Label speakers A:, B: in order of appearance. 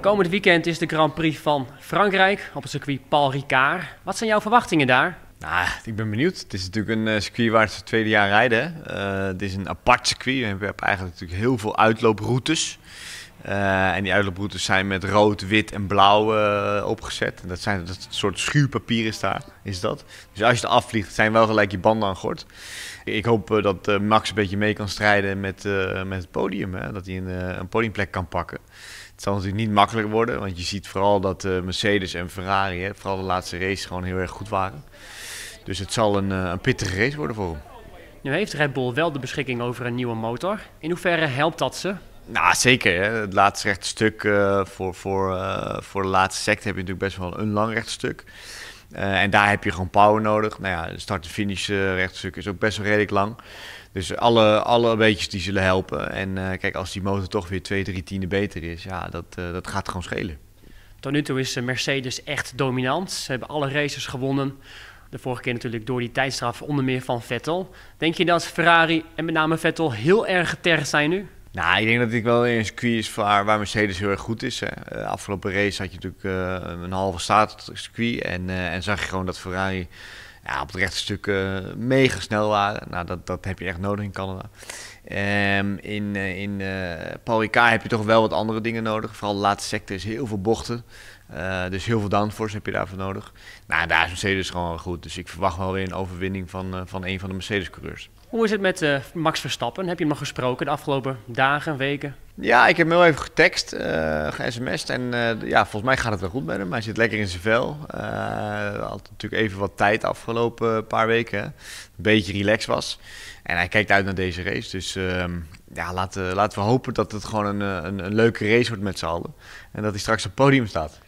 A: Komend weekend is de Grand Prix van Frankrijk op het circuit Paul Ricard. Wat zijn jouw verwachtingen daar? Nou,
B: ik ben benieuwd. Het is natuurlijk een eh, circuit waar ze het tweede jaar rijden. Eh, het is een apart circuit. We hebben eigenlijk natuurlijk heel veel uitlooproutes. Eh, en die uitlooproutes zijn met rood, wit en blauw eh, opgezet. Dat, zijn, dat soort schuurpapier is daar, is dat. Dus als je er afvliegt, zijn wel gelijk je banden aan gort. Ik hoop eh, dat Max een beetje mee kan strijden met, met het podium. Hè? Dat hij een, een, podiumplek kan pakken. Het zal natuurlijk niet makkelijker worden, want je ziet vooral dat Mercedes en Ferrari, hè, vooral de laatste race, gewoon heel erg goed waren. Dus het zal een, een pittige race worden voor hem.
A: Nu heeft Red Bull wel de beschikking over een nieuwe motor. In hoeverre helpt dat ze?
B: Nou, zeker. Hè. Het laatste rechtstuk uh, voor, voor, eh, voor de laatste secte heb je natuurlijk best wel een lang rechtstuk. Uh, en daar heb je gewoon power nodig. Nou ja, de start-finish rechtstuk is ook best wel redelijk lang. Dus alle, alle beetjes die zullen helpen. En kijk, als die motor toch weer twee, drie tienden beter is, ja, dat, dat gaat gewoon schelen.
A: Tot nu toe is Mercedes echt dominant. Ze hebben alle races gewonnen. De vorige keer natuurlijk door die tijdstraf, onder meer van Vettel. Denk je dat Ferrari en met name Vettel heel erg getergd zijn nu?
B: Nou, ik denk dat ik wel in een circuit is waar, Mercedes heel erg goed is. Hè. Eh, afgelopen race had je natuurlijk eh, een halve staat circuit. En, uh, en zag je gewoon dat Ferrari ja, op het rechte stuk mega snel waren. Nou, dat, dat heb je echt nodig in Canada. Ehm, in in Paul Ricard heb je toch wel wat andere dingen nodig. Vooral de laatste sector is heel veel bochten. dus heel veel downforce heb je daarvoor nodig. Nou, daar is Mercedes gewoon goed. Dus ik verwacht wel weer een overwinning van, van een van de Mercedes-coureurs.
A: Hoe is het met eh, Max Verstappen? Heb je hem nog gesproken de afgelopen dagen, weken? Ja,
B: ik heb hem heel even getekst, uh, eh, ge En eh, ja, volgens mij gaat het wel goed met hem. Hij zit lekker in zijn vel. Uh, had natuurlijk even wat tijd afgelopen paar weken. Een beetje relaxed was. En hij kijkt uit naar deze race. Dus ehm, ja, laten, laten we hopen dat het gewoon een, een, een leuke race wordt met z'n allen. En dat hij straks op het podium staat.